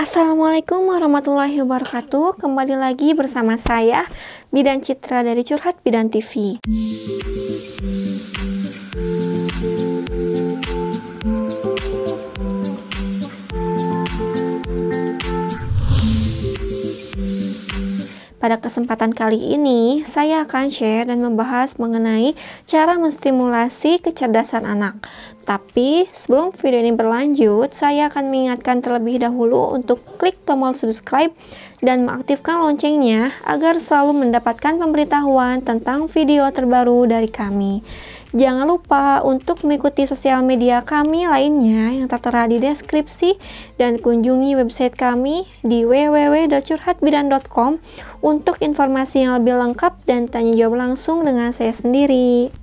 Assalamualaikum warahmatullahi wabarakatuh. Kembali lagi bersama saya Bidan Citra dari Curhat Bidan TV. Pada kesempatan kali ini, saya akan share dan membahas mengenai cara menstimulasi kecerdasan anak. Tapi sebelum video ini berlanjut, saya akan mengingatkan terlebih dahulu untuk klik tombol subscribe dan mengaktifkan loncengnya agar selalu mendapatkan pemberitahuan tentang video terbaru dari kami. Jangan lupa untuk mengikuti sosial media kami lainnya yang tertera di deskripsi dan kunjungi website kami di www.curhatbidan.com untuk informasi yang lebih lengkap dan tanya jawab langsung dengan saya sendiri.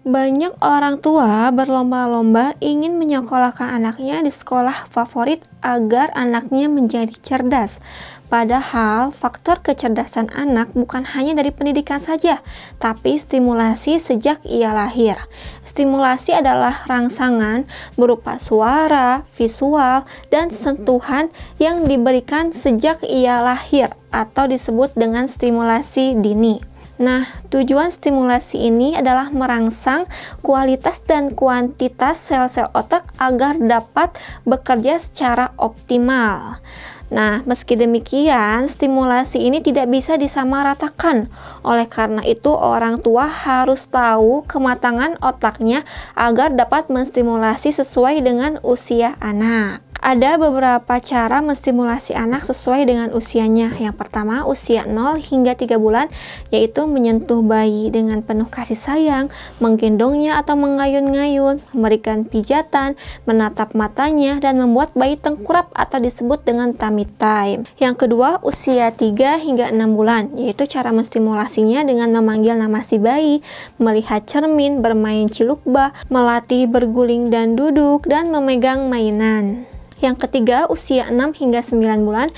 Banyak orang tua berlomba-lomba ingin menyekolahkan anaknya di sekolah favorit agar anaknya menjadi cerdas. Padahal, faktor kecerdasan anak bukan hanya dari pendidikan saja, tapi stimulasi sejak ia lahir. Stimulasi adalah rangsangan berupa suara, visual, dan sentuhan yang diberikan sejak ia lahir atau disebut dengan stimulasi dini. Nah, tujuan stimulasi ini adalah merangsang kualitas dan kuantitas sel-sel otak agar dapat bekerja secara optimal. Nah, meski demikian, stimulasi ini tidak bisa disamaratakan. Oleh karena itu, orang tua harus tahu kematangan otaknya agar dapat menstimulasi sesuai dengan usia anak. Ada beberapa cara menstimulasi anak sesuai dengan usianya. Yang pertama, usia 0 hingga 3 bulan, yaitu menyentuh bayi dengan penuh kasih sayang, menggendongnya atau mengayun-ngayun, memberikan pijatan, menatap matanya, dan membuat bayi tengkurap atau disebut dengan tummy time. Yang kedua, usia 3 hingga 6 bulan, yaitu cara menstimulasinya dengan memanggil nama si bayi, melihat cermin, bermain cilukba, melatih berguling dan duduk, dan memegang mainan. Yang ketiga, usia 6 hingga 9 bulan,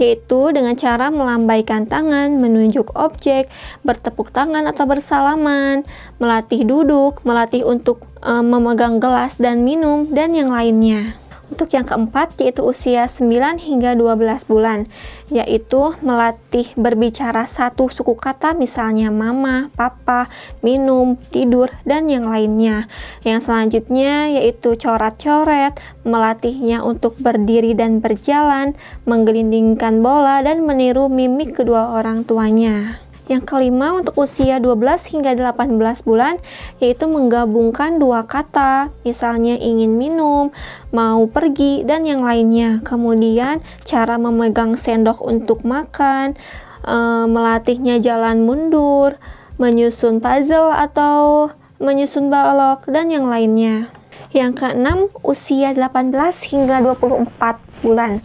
yaitu dengan cara melambaikan tangan, menunjuk objek, bertepuk tangan atau bersalaman, melatih duduk, melatih untuk e, memegang gelas dan minum, dan yang lainnya. Untuk yang keempat yaitu usia 9 hingga 12 bulan, yaitu melatih berbicara satu suku kata misalnya mama, papa, minum, tidur, dan yang lainnya. Yang selanjutnya yaitu coret-coret, melatihnya untuk berdiri dan berjalan, menggelindingkan bola, dan meniru mimik kedua orang tuanya. Yang kelima untuk usia 12 hingga 18 bulan yaitu menggabungkan dua kata, misalnya ingin minum, mau pergi dan yang lainnya. Kemudian cara memegang sendok untuk makan, e, melatihnya jalan mundur, menyusun puzzle atau menyusun balok dan yang lainnya. Yang keenam, usia 18 hingga 24 bulan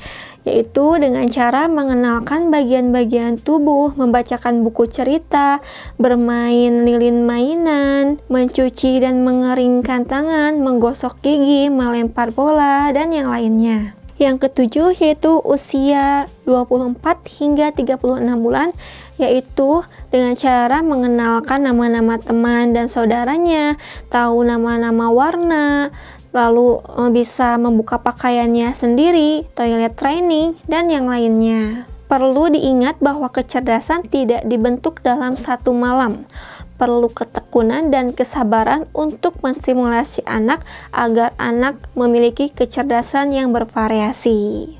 yaitu dengan cara mengenalkan bagian-bagian tubuh, membacakan buku cerita, bermain lilin mainan, mencuci dan mengeringkan tangan, menggosok gigi, melempar bola, dan yang lainnya. Yang ketujuh yaitu usia 24 hingga 36 bulan yaitu dengan cara mengenalkan nama-nama teman dan saudaranya, tahu nama-nama warna, lalu eh, bisa membuka pakaiannya sendiri, toilet training, dan yang lainnya. Perlu diingat bahwa kecerdasan tidak dibentuk dalam satu malam. Perlu ketekunan dan kesabaran untuk menstimulasi anak agar anak memiliki kecerdasan yang bervariasi.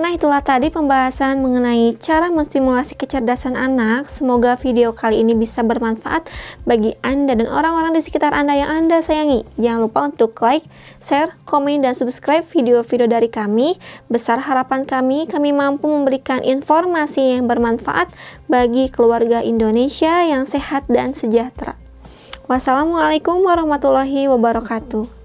Nah itulah tadi pembahasan mengenai cara menstimulasi kecerdasan anak. Semoga video kali ini bisa bermanfaat bagi Anda dan orang-orang di sekitar Anda yang Anda sayangi. Jangan lupa untuk like, share, komen, dan subscribe video-video dari kami. Besar harapan kami, kami mampu memberikan informasi yang bermanfaat bagi keluarga Indonesia yang sehat dan sejahtera. Wassalamualaikum warahmatullahi wabarakatuh.